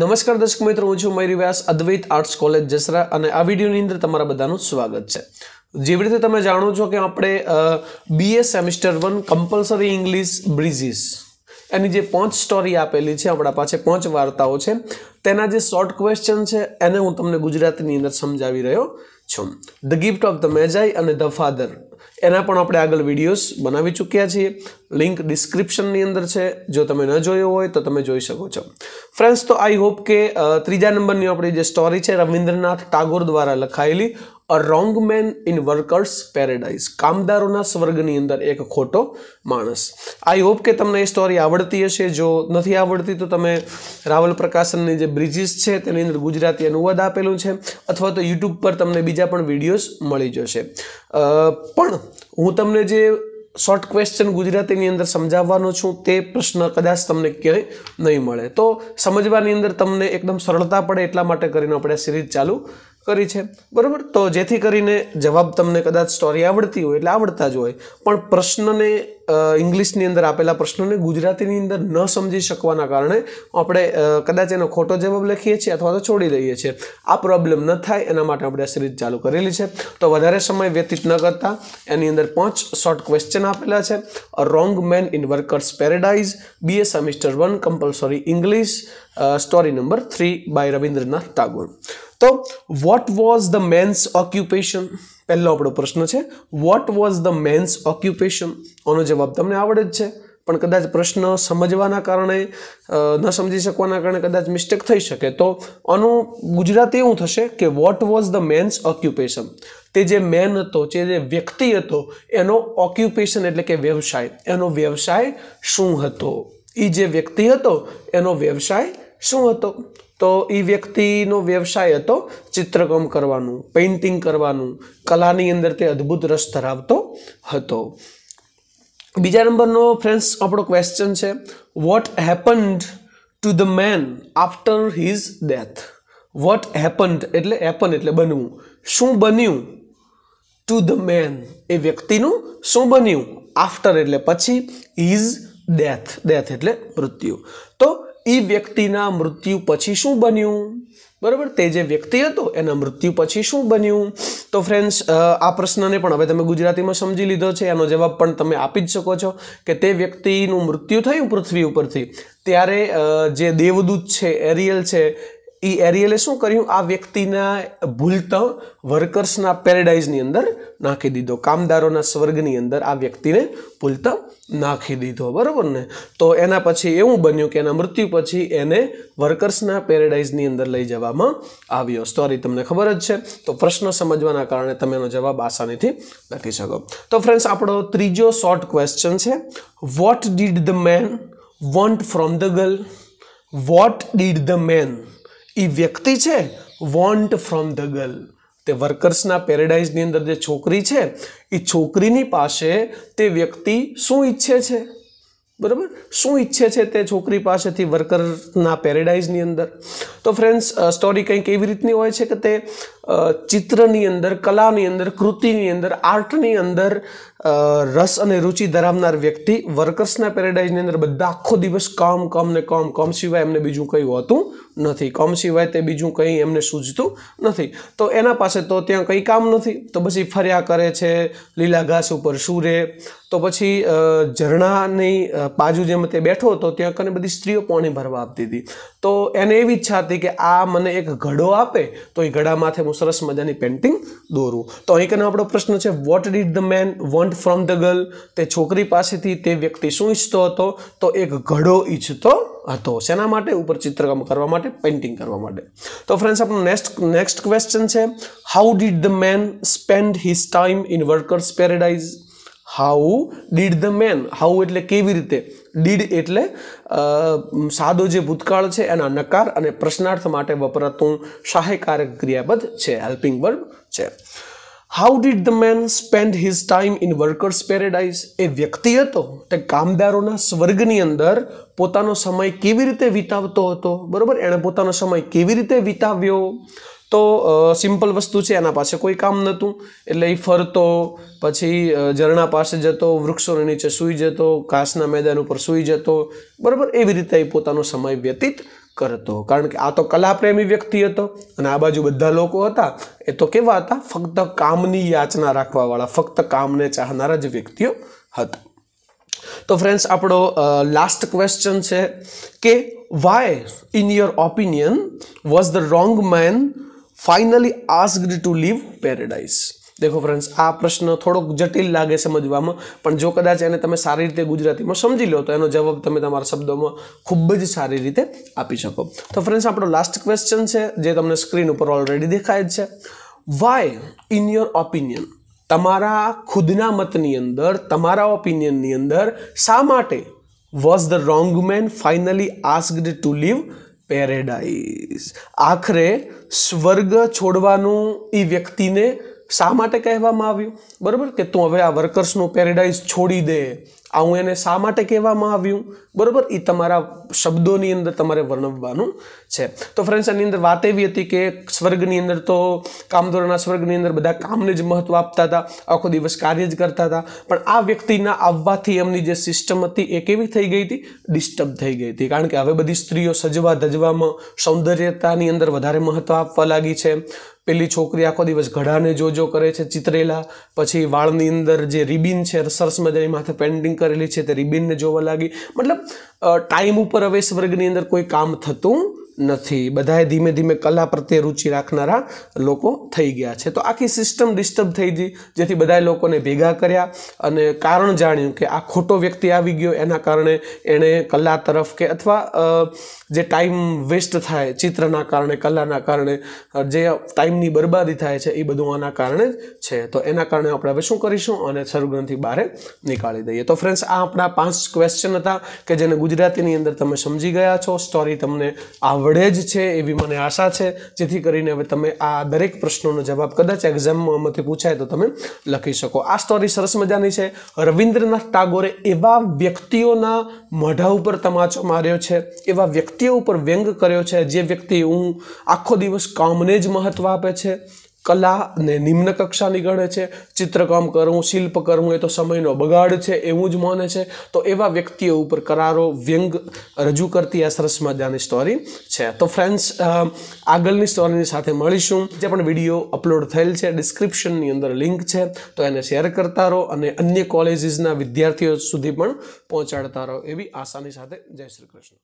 નમસ્કાર દર્શક મિત્રો હું છું મયુરી વ્યાસ અદ્વૈત આર્ટ્સ કોલેજ જસરા અને આ વિડીયોની અંદર તમારા બધાનું સ્વાગત છે જેવી રીતે તમે જાણો છો કે આપણે BA semester one compulsory English breezes એની જે પાંચ સ્ટોરી આપેલી છે આપણા પાસે પાંચ વાર્તાઓ છે તેના જે શોર્ટ ક્વેશ્ચન છે એને હું તમને ગુજરાતીની અંદર સમજાવી રહ્યો છું the gift of the magi અને ધ ફાધર એના પણ આપણે આગળ વિડીયોઝ બનાવી ચૂક્યા છીએ લિંક ડિસ્ક્રિપ્શનની અંદર છે જો તમે ન જોયો હોય તો તમે જોઈ શકો છો ફ્રેન્ડ્સ તો આઈ હોપ કે ત્રીજા નંબરની આપણી જે સ્ટોરી છે રવિન્દ્રનાથ ટાગોર દ્વારા લખાયેલી a wrong man in workers paradise કામદારોના સ્વર્ગની અંદર એક ખોટો માણસ આઈ હોપ કે તમને એ સ્ટોરી આવડતી હશે જો નથી આવડતી તો તમે રાવલ પ્રકાશનની જે બ્રિજીસ છે તેની અંદર ગુજરાતી અનુવાદ આપેલું છે અથવા તો યુટ્યુબ પર તમને બીજા પણ વિડીયોઝ મળી જશે પણ હું તમને જે શોર્ટ ક્વેશ્ચન ગુજરાતીની અંદર સમજાવવાનો છું તે પ્રશ્ન કદાચ તમને ક્યાંય નહીં મળે તો સમજવાની અંદર તમને એકદમ સરળતા પડે એટલા માટે કરીને આપણે સિરીઝ ચાલુ કરી છે બરાબર તો જેથી કરીને જવાબ તમને કદાચ સ્ટોરી આવડતી હોય એટલે આવડતા જ હોય પણ પ્રશ્નને ઇંગ્લિશની અંદર આપેલા પ્રશ્નોને ગુજરાતીની અંદર ન સમજી શકવાના કારણે આપણે કદાચ એનો ખોટો જવાબ લખીએ છીએ અથવા તો છોડી દઈએ છીએ આ પ્રોબ્લેમ ન થાય એના માટે આપણે આ સિરીઝ ચાલુ કરેલી છે તો વધારે સમય વ્યતીત ન કરતા એની અંદર પાંચ શોર્ટ ક્વેશ્ચન આપેલા છે wrong man in workers paradise BA semester one compulsory English story number three by Rabindranath Tagore તો what was the man's occupation પહેલો આપણો પ્રશ્ન છે what was the man's occupation આનો જવાબ તમને આવડે જ છે પણ કદાચ પ્રશ્ન સમજવાના કારણે ન સમજી શકવાના કારણે કદાચ મિસ્ટેક થઈ શકે તો આનું ગુજરાતી એવું થશે કે what was the man's occupation તે જે મેન હતો જે જે વ્યક્તિ હતો એનો ઓક્યુપેશન એટલે કે વ્યવસાય એનો વ્યવસાય શું હતો એ જે વ્યક્તિ હતો એનો વ્યવસાય શું હતો તો એ વ્યક્તિનો વ્યવસાય હતો ચિત્રકામ કરવાનું પેઇન્ટિંગ કરવાનું કલાની અંદર તે અદ્ભુત રસ ધરાવતો હતો બીજા નંબરનો ફ્રેન્ડ્સ આપણો ક્વેશ્ચન છે what happened to the man after his death what happened એટલે હેપન એટલે બનવું શું બન્યું ટુ ધ મેન એ વ્યક્તિનું શું બન્યું આફ્ટર એટલે પછી ઇઝ ડેથ ડેથ એટલે મૃત્યુ તો એ વ્યક્તિના મૃત્યુ પછી શું બન્યું બરાબર તે જે વ્યક્તિ હતો એના મૃત્યુ પછી શું બન્યું તો ફ્રેન્ડ્સ આ પ્રશ્નને પણ હવે તમે ગુજરાતીમાં સમજી લીધો છે એનો જવાબ પણ તમે આપી જ શકો છો કે તે વ્યક્તિનું મૃત્યુ થયું પૃથ્વી ઉપરથી ત્યારે જે દેવદૂત છે એરિયલ છે એ એરિયલે શું કર્યું આ વ્યક્તિના ભૂલતા વર્કર્સના પેરેડાઇઝની અંદર નાખી દીધો કામદારોના સ્વર્ગની અંદર આ વ્યક્તિને ભૂલતા નાખી દીધો બરાબર ને તો એના પછી એવું બન્યું કે એના મૃત્યુ પછી એને વર્કર્સના પેરેડાઇઝની અંદર લઈ જવામાં આવ્યો સ્ટોરી તમને ખબર જ છે તો પ્રશ્ન સમજવાના કારણે તમે એનો જવાબ આસાનીથી લખી શકો તો ફ્રેન્ડ્સ આપણો ત્રીજો શોર્ટ ક્વેશ્ચન છે what did the man want from the girl what did the man એ વ્યક્તિ છે વોન્ટ ફ્રોમ ધ ગર્લ તે વર્કર્સના પેરેડાઇઝની અંદર જે છોકરી છે એ છોકરીની પાસે તે વ્યક્તિ શું ઈચ્છે છે બરાબર શું ઈચ્છે છે તે છોકરી પાસેથી વર્કરના પેરેડાઇઝની અંદર તો ફ્રેન્ડ્સ સ્ટોરી કંઈક એવી રીતની હોય છે કે તે ચિત્રની અંદર કલાની અંદર કૃતિની અંદર આર્ટની અંદર રસ અને રુચિ ધરાવનાર વ્યક્તિ વર્કર્સના પેરેડાઇઝની અંદર બધા આખો દિવસ કામ કામ ને કામ કામ સિવાય એમને બીજું કંઈ હતું નથી કમ સિવાય તે બીજું કંઈ એમને સૂઝતું નથી તો એના પાસે તો ત્યાં કંઈ કામ નથી તો પછી ફર્યા કરે છે લીલા ઘાસ ઉપર સૂરે તો પછી ઝરણાની બાજુ જેમ તે બેઠો હતો ત્યાં કને બધી સ્ત્રીઓ પાણી ભરવા આપતી હતી તો એને એવી ઈચ્છા હતી કે આ મને એક ઘડો આપે તો એ ઘડા માથે હું સરસ મજાની પેન્ટિંગ દોરું તો અહીં કને આપણો પ્રશ્ન છે what did the man want from the girl તે છોકરી પાસેથી તે વ્યક્તિ શું ઈચ્છતો હતો તો એક ઘડો ઈચ્છતો હતો શેના માટે ઉપર ચિત્રકામ કરવા માટે પેઇન્ટિંગ કરવા માટે તો ફ્રેન્ડ્સ આપણો નેક્સ્ટ નેક્સ્ટ ક્વેશ્ચન છે how did the man spend his time in workers paradise how did the man how એટલે કેવી રીતે ડીડ એટલે સાદો જે ભૂતકાળ છે એના નકાર અને પ્રશ્નાર્થ માટે વપરાતું સહાયકારક ક્રિયાપદ છે હેલ્પિંગ વર્બ છે how did the man spend his time in workers paradise એ વ્યક્તિ હતો તે કામદારોના સ્વર્ગની અંદર પોતાનો સમય કેવી રીતે વિતાવતો હતો બરાબર એણે પોતાનો સમય કેવી રીતે વિતાવ્યો તો સિમ્પલ વસ્તુ છે એના પાસે કોઈ કામ નહોતું એટલે એ ફરતો પછી ઝરણા પાસે જતો વૃક્ષોની નીચે સૂઈ જતો ઘાસના મેદાન ઉપર સૂઈ જતો બરાબર એવી રીતે એ પોતાનો સમય વ્યતીત કરતો કારણ કે આ તો કલાપ્રેમી વ્યક્તિ હતો અને આ બાજુ બધા લોકો હતા એ તો કેવા હતા ફક્ત કામની યાચના રાખવાવાળા ફક્ત કામને ચાહનારા જ વ્યક્તિઓ હતા તો ફ્રેન્ડ્સ આપણો લાસ્ટ ક્વેશ્ચન છે કે why in your opinion was the wrong man finally asked to leave paradise દેખો ફ્રેન્ડ્સ આ પ્રશ્ન થોડોક જટિલ લાગે સમજવામાં પણ જો કદાચ એને તમે સારી રીતે ગુજરાતીમાં સમજી લો તો એનો જવાબ તમે તમારા શબ્દોમાં ખૂબ જ સારી રીતે આપી શકો તો ફ્રેન્ડ્સ આપણો લાસ્ટ ક્વેશ્ચન છે જે તમને સ્ક્રીન ઉપર ઓલરેડી દેખાય જ છે વાય ઇન યોર ઓપિનિયન તમારા ખુદના મતની અંદર તમારા ઓપિનિયનની અંદર શા માટે was the wrong man finally asked to leave paradise આખરે સ્વર્ગ છોડવાનું એ વ્યક્તિને શા માટે કહેવામાં આવ્યું બરાબર કે તું હવે આ વર્કર્સનું પેરેડાઇઝ છોડી દે આ હું એને શા માટે કહેવામાં આવ્યું બરાબર એ તમારા શબ્દોની અંદર તમારે વર્ણવવાનું છે તો ફ્રેન્ડ્સ આની અંદર વાત એવી હતી કે સ્વર્ગની અંદર તો કામધોરણના સ્વર્ગની અંદર બધા કામને જ મહત્વ આપતા હતા આખો દિવસ કાર્ય જ કરતા હતા પણ આ વ્યક્તિના આવવાથી એમની જે સિસ્ટમ હતી એ કેવી થઈ ગઈ હતી ડિસ્ટર્બ થઈ ગઈ હતી કારણ કે હવે બધી સ્ત્રીઓ સજવા ધજવામાં સૌંદર્યતાની અંદર વધારે મહત્ત્વ આપવા લાગી છે પેલી છોકરી આખો દિવસ ઘડાને જોજો કરે છે ચિતરેલા પછી વાળની અંદર જે રિબિન છે સરસ મજાની માથે પેન્ટિંગ કરેલી છે તે રિબિનને જોવા લાગી મતલબ ટાઈમ ઉપર હવે વર્ગની અંદર કોઈ કામ થતું નથી બધાએ ધીમે ધીમે કલા પ્રત્યે રુચિ રાખનારા લોકો થઈ ગયા છે તો આખી સિસ્ટમ ડિસ્ટર્બ થઈ ગઈ જેથી બધા લોકોને ભેગા કર્યા અને કારણ જાણ્યું કે આ ખોટો વ્યક્તિ આવી ગયો એના કારણે એણે કલા તરફ કે અથવા જે ટાઈમ વેસ્ટ થાય ચિત્રના કારણે કલાના કારણે જે ટાઈમની બરબાદી થાય છે એ બધું આના કારણે જ છે તો એના કારણે આપણે હવે શું કરીશું અને સર્વગ્રંથિ બહાર નીકાળી દઈએ તો ફ્રેન્ડ્સ આ આપણા પાંચ ક્વેશ્ચન હતા કે જેને ગુજરાતીની અંદર તમે સમજી ગયા છો સ્ટોરી તમને આવ આવડે જ છે એવી મને આશા છે જેથી કરીને હવે તમે આ દરેક પ્રશ્નોનો જવાબ કદાચ એક્ઝામમાં આમાંથી પૂછાય તો તમે લખી શકો આ સ્ટોરી સરસ મજાની છે રવિન્દ્રનાથ ટાગોરે એવા વ્યક્તિઓના મોઢા ઉપર તમાચો માર્યો છે એવા વ્યક્તિઓ ઉપર વ્યંગ કર્યો છે જે વ્યક્તિ હું આખો દિવસ કામને જ મહત્ત્વ આપે છે કલા ને નિમ્ન કક્ષાની ગણે છે ચિત્રકામ કરવું શિલ્પ કરવું એ તો સમયનો બગાડ છે એવું જ માને છે તો એવા વ્યક્તિઓ ઉપર કરારો વ્યંગ રજૂ કરતી આ સરસ મજાની સ્ટોરી છે તો ફ્રેન્ડ્સ આગળની સ્ટોરીની સાથે મળીશું જે પણ વિડીયો અપલોડ થયેલ છે ડિસ્ક્રિપ્શનની અંદર લિંક છે તો એને શેર કરતા રહો અને અન્ય કોલેજીસના વિદ્યાર્થીઓ સુધી પણ પહોંચાડતા રહો એવી આસાની સાથે જય શ્રી કૃષ્ણ